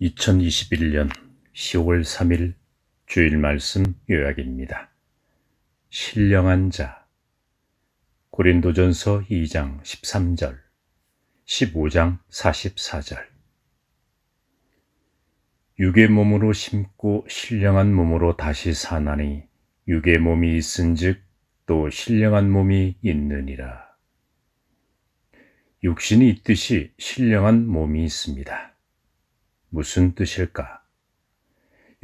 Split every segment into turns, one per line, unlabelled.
2021년 10월 3일 주일 말씀 요약입니다. 신령한 자 고린도전서 2장 13절 15장 44절 육의 몸으로 심고 신령한 몸으로 다시 사나니 육의 몸이 있은즉 또 신령한 몸이 있느니라. 육신이 있듯이 신령한 몸이 있습니다. 무슨 뜻일까?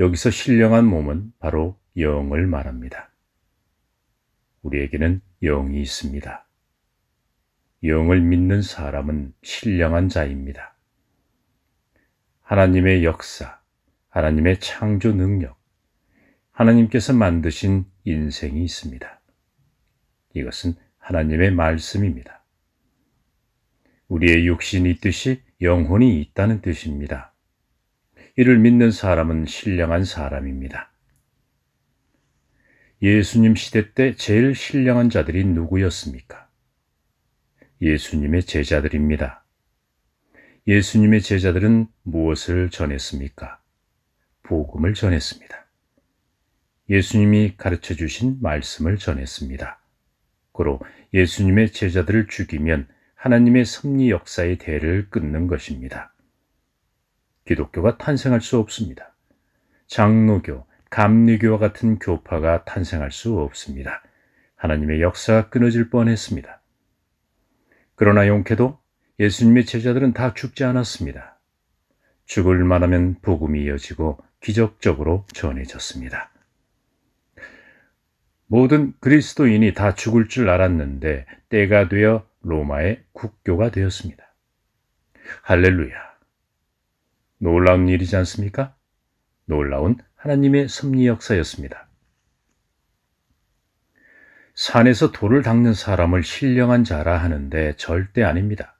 여기서 신령한 몸은 바로 영을 말합니다. 우리에게는 영이 있습니다. 영을 믿는 사람은 신령한 자입니다. 하나님의 역사, 하나님의 창조 능력, 하나님께서 만드신 인생이 있습니다. 이것은 하나님의 말씀입니다. 우리의 육신이 있듯이 영혼이 있다는 뜻입니다. 이를 믿는 사람은 신령한 사람입니다. 예수님 시대 때 제일 신령한 자들이 누구였습니까? 예수님의 제자들입니다. 예수님의 제자들은 무엇을 전했습니까? 복음을 전했습니다. 예수님이 가르쳐 주신 말씀을 전했습니다. 그로 예수님의 제자들을 죽이면 하나님의 섭리 역사의 대를 끊는 것입니다. 기독교가 탄생할 수 없습니다. 장로교, 감리교와 같은 교파가 탄생할 수 없습니다. 하나님의 역사가 끊어질 뻔했습니다. 그러나 용케도 예수님의 제자들은 다 죽지 않았습니다. 죽을 만하면 복음이 이어지고 기적적으로 전해졌습니다. 모든 그리스도인이 다 죽을 줄 알았는데 때가 되어 로마의 국교가 되었습니다. 할렐루야. 놀라운 일이지 않습니까? 놀라운 하나님의 섭리 역사였습니다. 산에서 돌을 닦는 사람을 신령한 자라 하는데 절대 아닙니다.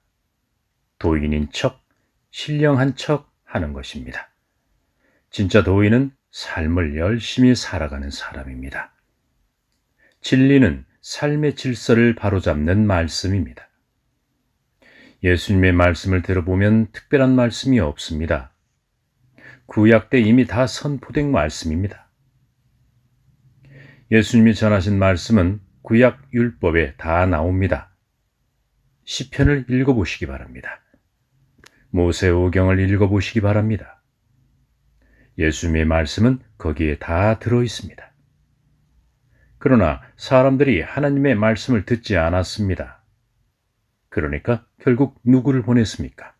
도인인 척, 신령한 척 하는 것입니다. 진짜 도인은 삶을 열심히 살아가는 사람입니다. 진리는 삶의 질서를 바로잡는 말씀입니다. 예수님의 말씀을 들어보면 특별한 말씀이 없습니다. 구약 때 이미 다 선포된 말씀입니다. 예수님이 전하신 말씀은 구약 율법에 다 나옵니다. 시편을 읽어보시기 바랍니다. 모세오경을 읽어보시기 바랍니다. 예수님의 말씀은 거기에 다 들어 있습니다. 그러나 사람들이 하나님의 말씀을 듣지 않았습니다. 그러니까 결국 누구를 보냈습니까?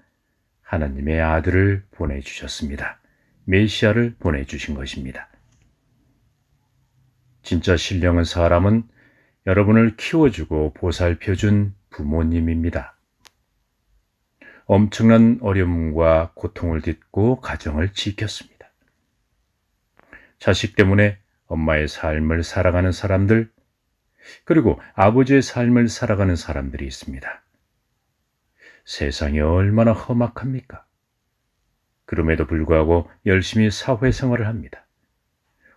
하나님의 아들을 보내주셨습니다. 메시아를 보내주신 것입니다. 진짜 신령한 사람은 여러분을 키워주고 보살펴준 부모님입니다. 엄청난 어려움과 고통을 딛고 가정을 지켰습니다. 자식 때문에 엄마의 삶을 살아가는 사람들, 그리고 아버지의 삶을 살아가는 사람들이 있습니다. 세상이 얼마나 험악합니까? 그럼에도 불구하고 열심히 사회생활을 합니다.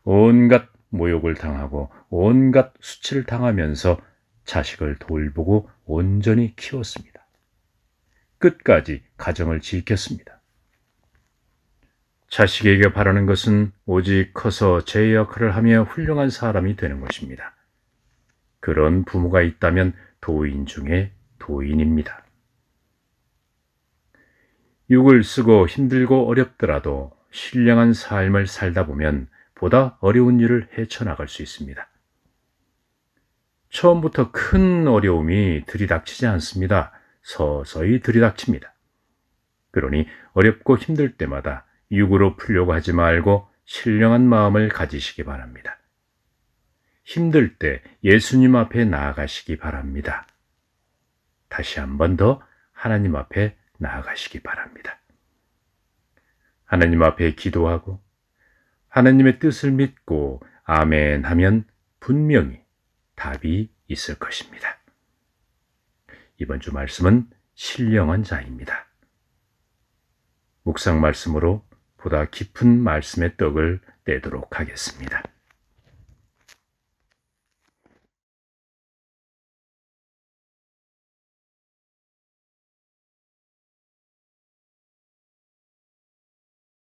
온갖 모욕을 당하고 온갖 수치를 당하면서 자식을 돌보고 온전히 키웠습니다. 끝까지 가정을 지켰습니다. 자식에게 바라는 것은 오직 커서 제 역할을 하며 훌륭한 사람이 되는 것입니다. 그런 부모가 있다면 도인 중에 도인입니다. 육을 쓰고 힘들고 어렵더라도 신령한 삶을 살다 보면 보다 어려운 일을 헤쳐나갈 수 있습니다. 처음부터 큰 어려움이 들이닥치지 않습니다. 서서히 들이닥칩니다. 그러니 어렵고 힘들 때마다 육으로 풀려고 하지 말고 신령한 마음을 가지시기 바랍니다. 힘들 때 예수님 앞에 나아가시기 바랍니다. 다시 한 번 더 하나님 앞에 나아가시기 바랍니다. 하나님 앞에 기도하고 하나님의 뜻을 믿고 아멘 하면 분명히 답이 있을 것입니다. 이번 주 말씀은 신령한 자입니다. 묵상 말씀으로 보다 깊은 말씀의 떡을 떼도록 하겠습니다.